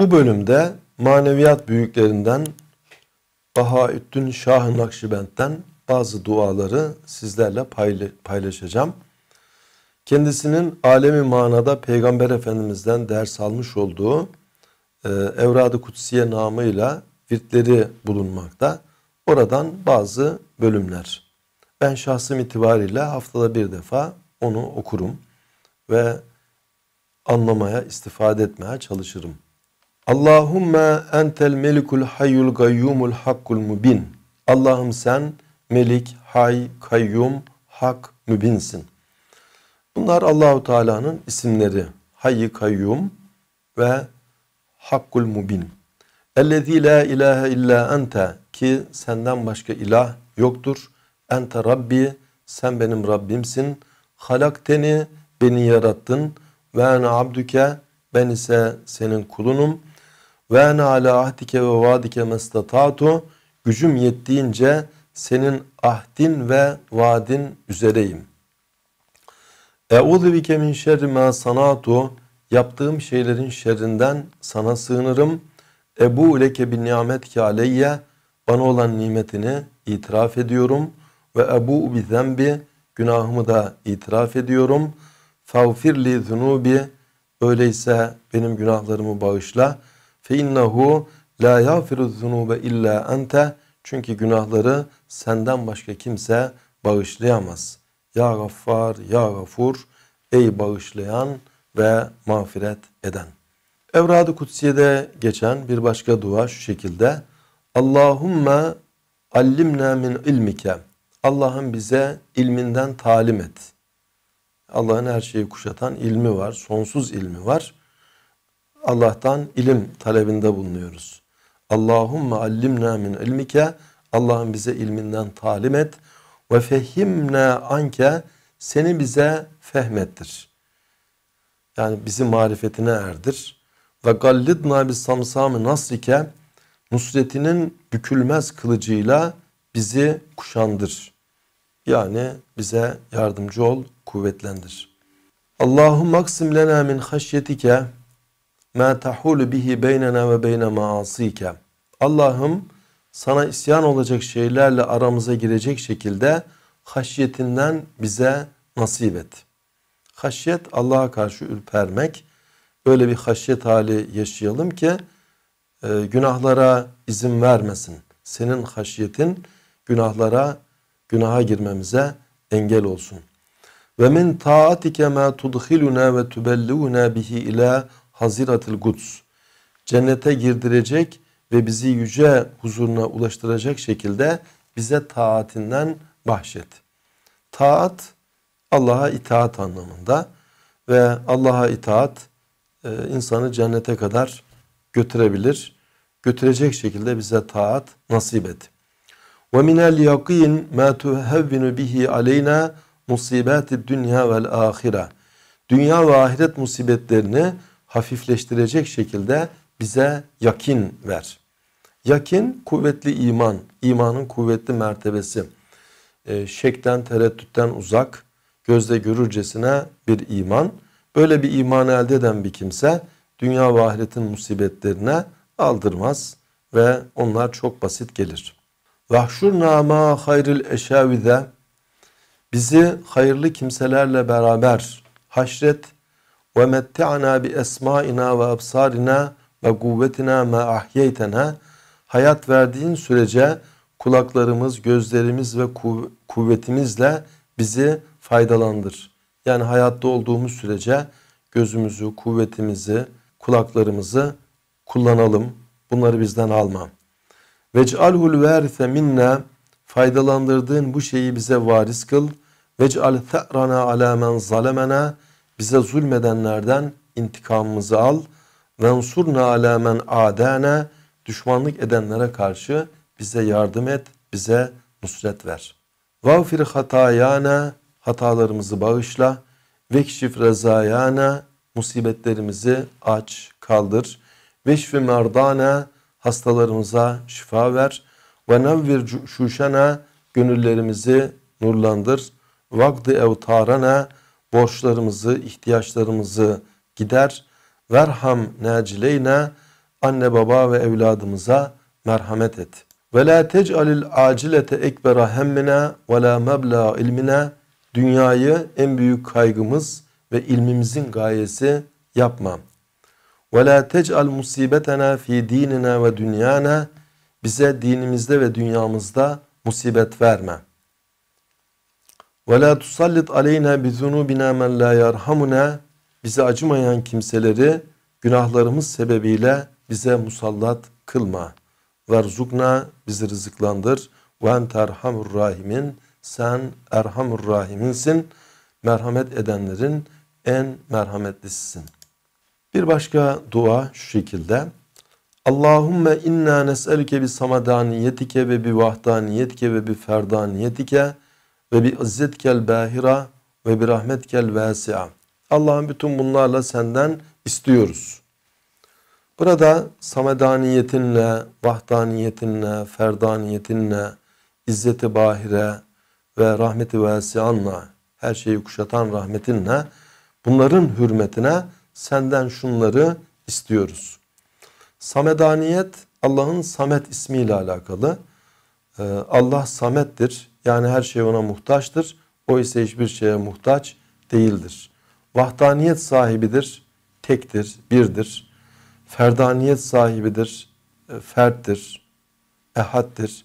Bu bölümde maneviyat büyüklerinden Bahaüddin Şah Nakşibend'den bazı duaları sizlerle paylaşacağım. Kendisinin alemi manada Peygamber Efendimiz'den ders almış olduğu e, Evrad-ı Kutsiye namıyla virtleri bulunmakta. Oradan bazı bölümler. Ben şahsım itibariyle haftada bir defa onu okurum ve anlamaya, istifade etmeye çalışırım. Allahümme entel melikul hayyul gayyumul hakkul mubin. Allah'ım sen melik, hay, kayyum, hak, mübinsin. Bunlar Allahu Teala'nın isimleri. Hayy kayyum ve hakkul mubin. Ellezî la ilahe illa ente ki senden başka ilah yoktur. Ente Rabbi, sen benim Rabbimsin. Halakteni, beni yarattın. Ve ene abdüke, ben ise senin kulunum.'' Ve ene ala ahdike ve vadike mestatatu. Gücüm yettiğince senin ahdin ve vadin üzereyim. Euzu bike min şerri ma sanatu. Yaptığım şeylerin şerrinden sana sığınırım. Ebu leke bin ki aleyye. Bana olan nimetini itiraf ediyorum. Ve ebu bi zembi. Günahımı da itiraf ediyorum. Fagfirli zunubi. Öyleyse benim günahlarımı bağışla.'' fe innehu la yafiru zunube illa ente çünkü günahları senden başka kimse bağışlayamaz. Ya Gaffar, Ya Gafur, ey bağışlayan ve mağfiret eden. Evrad-ı Kutsiye'de geçen bir başka dua şu şekilde. Allahümme allimna min ilmike. Allah'ım bize ilminden talim et. Allah'ın her şeyi kuşatan ilmi var, sonsuz ilmi var. Allah'tan ilim talebinde bulunuyoruz. Allahumme allimna min ilmike. Allah'ım bize ilminden talim et. Ve fehimna anke. Seni bize fehmettir. Yani bizi marifetine erdir. Ve gallidna bis samsam nasrike. Nusretinin bükülmez kılıcıyla bizi kuşandır. Yani bize yardımcı ol, kuvvetlendir. Allahum maksim lena min haşyetike مَا تَحُولُ bihi beynena ve beyne مَعَص۪يكَ Allah'ım sana isyan olacak şeylerle aramıza girecek şekilde haşyetinden bize nasip et. Haşyet Allah'a karşı ürpermek. Böyle bir haşyet hali yaşayalım ki e, günahlara izin vermesin. Senin haşyetin günahlara, günaha girmemize engel olsun. Ve min taatike ma tudhiluna ve tubelluna bihi ila Haziratil Guds cennete girdirecek ve bizi yüce huzuruna ulaştıracak şekilde bize taatinden bahşet. Taat Allah'a itaat anlamında ve Allah'a itaat e, insanı cennete kadar götürebilir. Götürecek şekilde bize taat nasip et. وَمِنَ الْيَقِينِ مَا تُهَوِّنُ بِهِ عَلَيْنَا مُصِيبَاتِ الدُّنْيَا وَالْآخِرَةِ Dünya ve ahiret musibetlerini hafifleştirecek şekilde bize yakin ver. Yakin kuvvetli iman, imanın kuvvetli mertebesi. E, şekten, tereddütten uzak, gözde görürcesine bir iman. Böyle bir iman elde eden bir kimse dünya ve ahiretin musibetlerine aldırmaz ve onlar çok basit gelir. Vahşurna ma hayril eşavize bizi hayırlı kimselerle beraber haşret ve metta'na bi esma'ina ve absarina ve kuvvetina ma ahyeytena hayat verdiğin sürece kulaklarımız, gözlerimiz ve kuvvetimizle bizi faydalandır. Yani hayatta olduğumuz sürece gözümüzü, kuvvetimizi, kulaklarımızı kullanalım. Bunları bizden alma. Vec'alhul verise minna faydalandırdığın bu şeyi bize varis kıl. Vec'al fe'rana ala men zalemena bize zulmedenlerden intikamımızı al. Vensurna ala men adana düşmanlık edenlere karşı bize yardım et, bize nusret ver. Vafir hatayana hatalarımızı bağışla. Vekşif rezayana musibetlerimizi aç, kaldır. Veşfi merdana hastalarımıza şifa ver. Ve nevvir şuşana gönüllerimizi nurlandır. Vakdi evtarana borçlarımızı, ihtiyaçlarımızı gider. Verham nacileyne anne baba ve evladımıza merhamet et. Ve la tec'alil acilete ekbera hemmine ve la mebla ilmine dünyayı en büyük kaygımız ve ilmimizin gayesi yapma. Ve la tec'al musibetena fi dinina ve dünyana bize dinimizde ve dünyamızda musibet verme.'' Ve la tusallit aleyna bi zunubina men la yerhamuna. Bize acımayan kimseleri günahlarımız sebebiyle bize musallat kılma. Verzukna bizi rızıklandır. Ve enterhamur rahimin. Sen erhamur rahiminsin. Merhamet edenlerin en merhametlisisin. Bir başka dua şu şekilde. Allahümme inna nes'elke bi samadaniyyetike ve bi vahdaniyetike ve bi ferdaniyetike ve bi izzetkel bahira ve bi rahmetkel vasi'a. Allah'ın bütün bunlarla senden istiyoruz. Burada samedaniyetinle, vahdaniyetinle, ferdaniyetinle, izzeti bahire ve rahmeti vasianla, her şeyi kuşatan rahmetinle bunların hürmetine senden şunları istiyoruz. Samedaniyet Allah'ın Samet ismiyle alakalı. Ee, Allah Samet'tir. Yani her şey ona muhtaçtır. O ise hiçbir şeye muhtaç değildir. Vahdaniyet sahibidir, tektir, birdir. Ferdaniyet sahibidir, e, ferttir, ehattir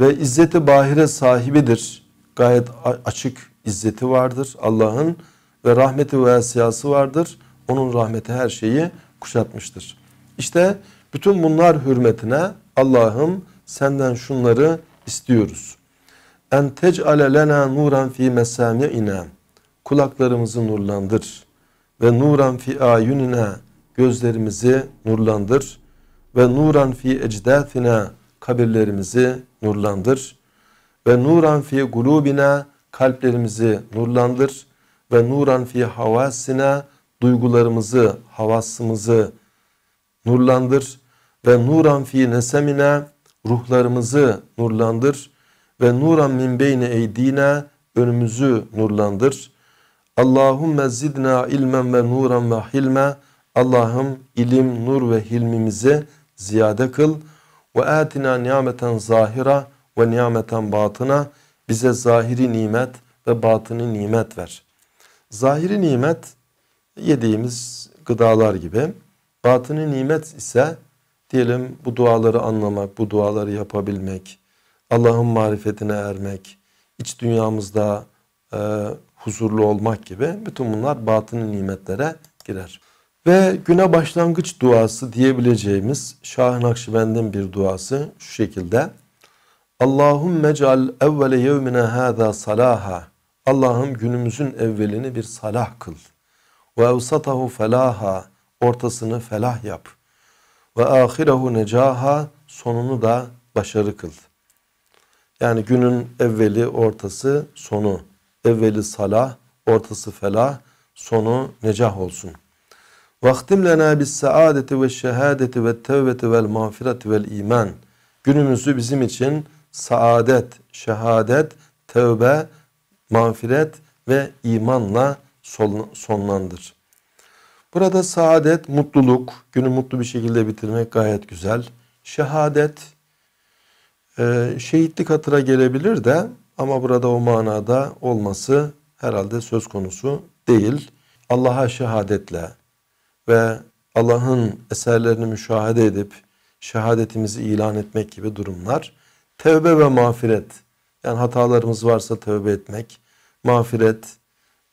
Ve izzeti bahire sahibidir. Gayet açık izzeti vardır Allah'ın ve rahmeti ve siyası vardır. Onun rahmeti her şeyi kuşatmıştır. İşte bütün bunlar hürmetine Allah'ım senden şunları istiyoruz.'' en tec'ale lena nuran fi mesami'ina kulaklarımızı nurlandır ve nuran fi ayunina gözlerimizi nurlandır ve nuran fi ecdatina kabirlerimizi nurlandır ve nuran fi gulubina kalplerimizi nurlandır ve nuran fi havasina duygularımızı havasımızı nurlandır ve nuran fi nesemina ruhlarımızı nurlandır ve nuran min beyne eydina önümüzü nurlandır. Allahumme zidna ilmen ve nuran ve hilme Allah'ım ilim, nur ve hilmimizi ziyade kıl. Ve atina nimeten zahira ve nimeten batına bize zahiri nimet ve batını nimet ver. Zahiri nimet yediğimiz gıdalar gibi. Batını nimet ise diyelim bu duaları anlamak, bu duaları yapabilmek, Allah'ın marifetine ermek, iç dünyamızda e, huzurlu olmak gibi bütün bunlar batın nimetlere girer. Ve güne başlangıç duası diyebileceğimiz Şah-ı Nakşibend'in bir duası şu şekilde. Allahümme cal evvele yevmine hâzâ salâhâ. Allah'ım günümüzün evvelini bir salah kıl. Ve evsatahu felâhâ. Ortasını felah yap. Ve âhirehu necaha. Sonunu da başarı kıl.'' Yani günün evveli, ortası, sonu. Evveli salah, ortası felah, sonu necah olsun. Vaktim lena bis saadeti ve şehadeti ve tevbeti vel mağfireti vel iman. Günümüzü bizim için saadet, şehadet, tevbe, mağfiret ve imanla sonlandır. Burada saadet, mutluluk, günü mutlu bir şekilde bitirmek gayet güzel. Şehadet, ee, şehitlik hatıra gelebilir de ama burada o manada olması herhalde söz konusu değil. Allah'a şehadetle ve Allah'ın eserlerini müşahede edip şehadetimizi ilan etmek gibi durumlar. Tevbe ve mağfiret yani hatalarımız varsa tövbe etmek, mağfiret,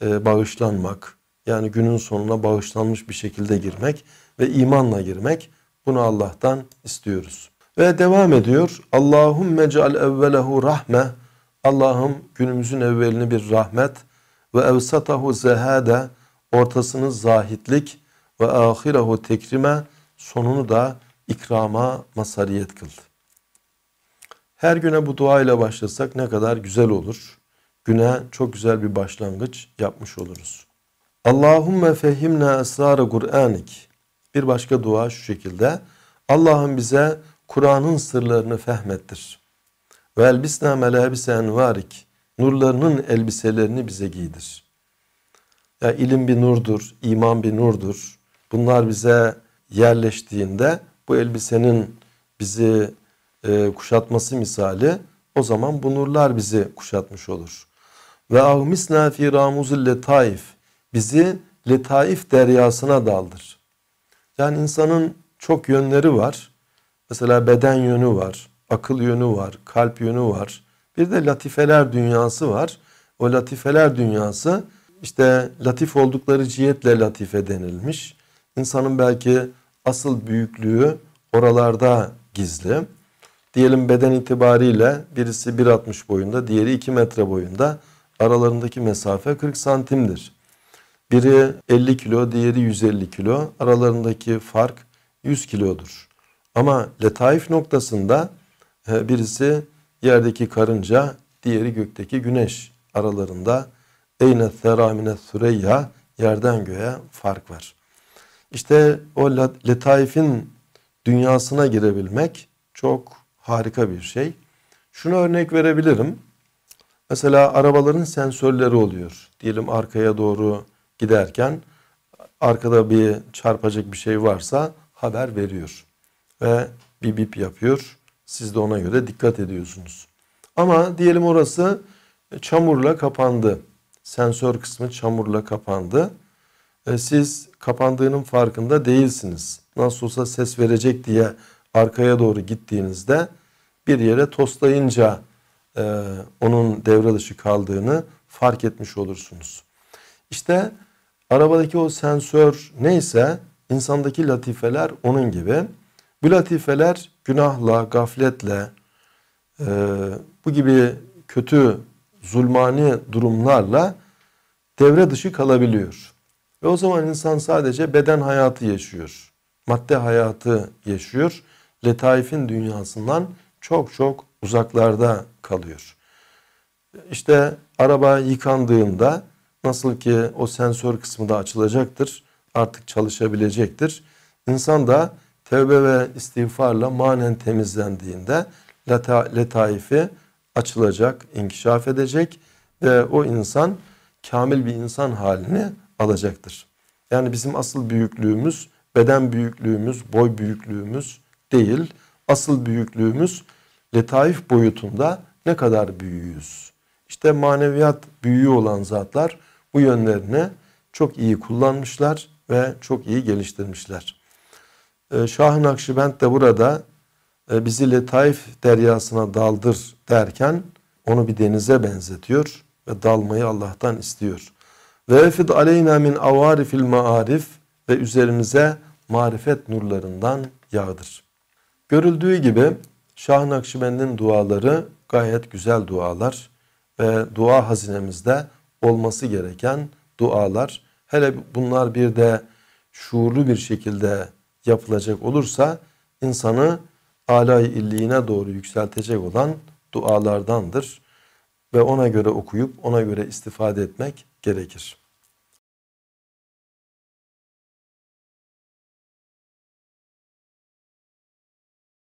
e, bağışlanmak yani günün sonuna bağışlanmış bir şekilde girmek ve imanla girmek bunu Allah'tan istiyoruz. Ve devam ediyor. Allahümme ceal evvelehu rahme. Allah'ım günümüzün evvelini bir rahmet ve evsatahu zehade ortasını zahitlik ve ahirehu tekrime sonunu da ikrama masariyet kıl. Her güne bu dua ile başlasak ne kadar güzel olur. Güne çok güzel bir başlangıç yapmış oluruz. Allahümme fehimne esrarı Kur'anik. Bir başka dua şu şekilde. Allah'ım bize Kur'an'ın sırlarını fehmettir. Ve elbisna melabise varik Nurlarının elbiselerini bize giydir. Ya ilim bir nurdur, iman bir nurdur. Bunlar bize yerleştiğinde bu elbisenin bizi e, kuşatması misali o zaman bu nurlar bizi kuşatmış olur. Ve ahmisna fi ramuzil letaif bizi letaif deryasına daldır. Yani insanın çok yönleri var Mesela beden yönü var, akıl yönü var, kalp yönü var. Bir de latifeler dünyası var. O latifeler dünyası işte latif oldukları cihetle latife denilmiş. İnsanın belki asıl büyüklüğü oralarda gizli. Diyelim beden itibariyle birisi 1.60 boyunda, diğeri 2 metre boyunda. Aralarındaki mesafe 40 santimdir. Biri 50 kilo, diğeri 150 kilo. Aralarındaki fark 100 kilodur. Ama letaif noktasında e, birisi yerdeki karınca, diğeri gökteki güneş aralarında eyne seramine süreyya yerden göğe fark var. İşte o letaifin dünyasına girebilmek çok harika bir şey. Şunu örnek verebilirim. Mesela arabaların sensörleri oluyor. Diyelim arkaya doğru giderken arkada bir çarpacak bir şey varsa haber veriyor ve bip bip yapıyor. Siz de ona göre dikkat ediyorsunuz. Ama diyelim orası çamurla kapandı. Sensör kısmı çamurla kapandı. E, siz kapandığının farkında değilsiniz. Nasıl olsa ses verecek diye arkaya doğru gittiğinizde bir yere toslayınca e, onun devre dışı kaldığını fark etmiş olursunuz. İşte arabadaki o sensör neyse insandaki latifeler onun gibi. Bu latifeler günahla, gafletle, e, bu gibi kötü, zulmani durumlarla devre dışı kalabiliyor. Ve o zaman insan sadece beden hayatı yaşıyor. Madde hayatı yaşıyor. Letaifin dünyasından çok çok uzaklarda kalıyor. İşte araba yıkandığında nasıl ki o sensör kısmı da açılacaktır. Artık çalışabilecektir. İnsan da tevbe ve istiğfarla manen temizlendiğinde leta, letaifi açılacak, inkişaf edecek ve o insan kamil bir insan halini alacaktır. Yani bizim asıl büyüklüğümüz beden büyüklüğümüz, boy büyüklüğümüz değil. Asıl büyüklüğümüz letaif boyutunda ne kadar büyüyüz? İşte maneviyat büyüğü olan zatlar bu yönlerini çok iyi kullanmışlar ve çok iyi geliştirmişler. Ee, Şah-ı Nakşibend de burada e, bizi letaif deryasına daldır derken onu bir denize benzetiyor ve dalmayı Allah'tan istiyor. Ve efid aleyna min avarifil maarif ve üzerimize marifet nurlarından yağdır. Görüldüğü gibi Şah-ı Nakşibend'in duaları gayet güzel dualar ve dua hazinemizde olması gereken dualar. Hele bunlar bir de şuurlu bir şekilde yapılacak olursa insanı alay illiğine doğru yükseltecek olan dualardandır ve ona göre okuyup ona göre istifade etmek gerekir.